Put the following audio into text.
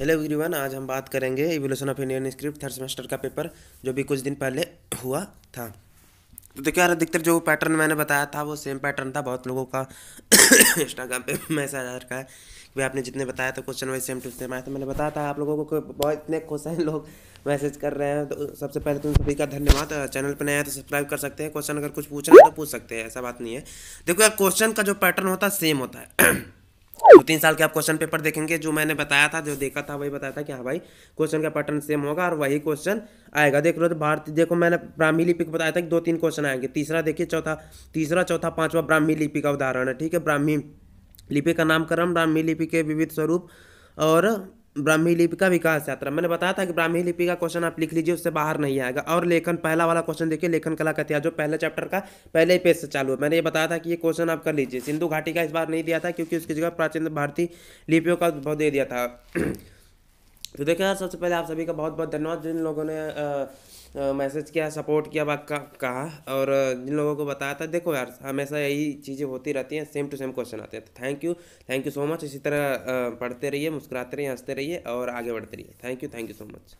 hello everyone आज हम बात करेंगे evolution of Indian script third semester का पेपर जो भी कुछ दिन पहले हुआ था तो देखिए यार अधिकतर जो पैटर्न मैंने बताया था वो सेम पैटर्न था बहुत लोगों का इंस्टाग्राम पे मैसेज आ रखा है कि भाई आपने जितने बताया तो question wise same to same आया तो मैंने बताया था आप लोगों को बहुत इतने खुश हैं लोग मैसेज कर रहे हैं तो सबसे पहले तुम सभी का धन्यवाद चैनल पर नया है तो सब्सक्राइब कर सकते हैं क्वेश्चन अगर कुछ पूछना है तो पूछ सकते हैं ऐसा बात नहीं है देखो यार क्वेश्चन का जो पैटर्न होता है सेम होता है दो तीन साल के आप क्वेश्चन पेपर देखेंगे जो मैंने बताया था जो देखा था वही बताया था कि हाँ भाई क्वेश्चन का पैटर्न सेम होगा और वही क्वेश्चन आएगा देख लो तो भारतीय देखो मैंने ब्राह्मी लिपि को बताया था कि दो तीन क्वेश्चन आएंगे तीसरा देखिए चौथा तीसरा चौथा पांचवा ब्राह्मी लिपि का उदाहरण है ठीक है ब्राह्मी लिपि का नामकरण ब्राह्मी लिपि के विविध स्वरूप और ब्राह्मी लिपि का विकास यात्रा मैंने बताया था कि ब्राह्मी लिपि का क्वेश्चन आप लिख लीजिए उससे बाहर नहीं आएगा और लेखन पहला वाला क्वेश्चन देखिए लेखन कला इतिहास जो पहले चैप्टर का पहले ही पेज से चालू है मैंने ये बताया था कि ये क्वेश्चन आप कर लीजिए सिंधु घाटी का इस बार नहीं दिया था क्योंकि उसकी जगह प्राचीन भारतीय लिपियों का दे दिया था तो देखें यार सबसे पहले आप सभी का बहुत बहुत धन्यवाद जिन लोगों ने मैसेज किया सपोर्ट किया बात कहा और जिन लोगों को बताया था देखो यार हमेशा यही चीज़ें होती रहती हैं सेम टू सेम क्वेश्चन आते हैं thank you thank you so much इसी तरह पढ़ते रहिए मुस्कुराते रहिए हंसते रहिए और आगे बढ़ते रहिए thank you thank you so much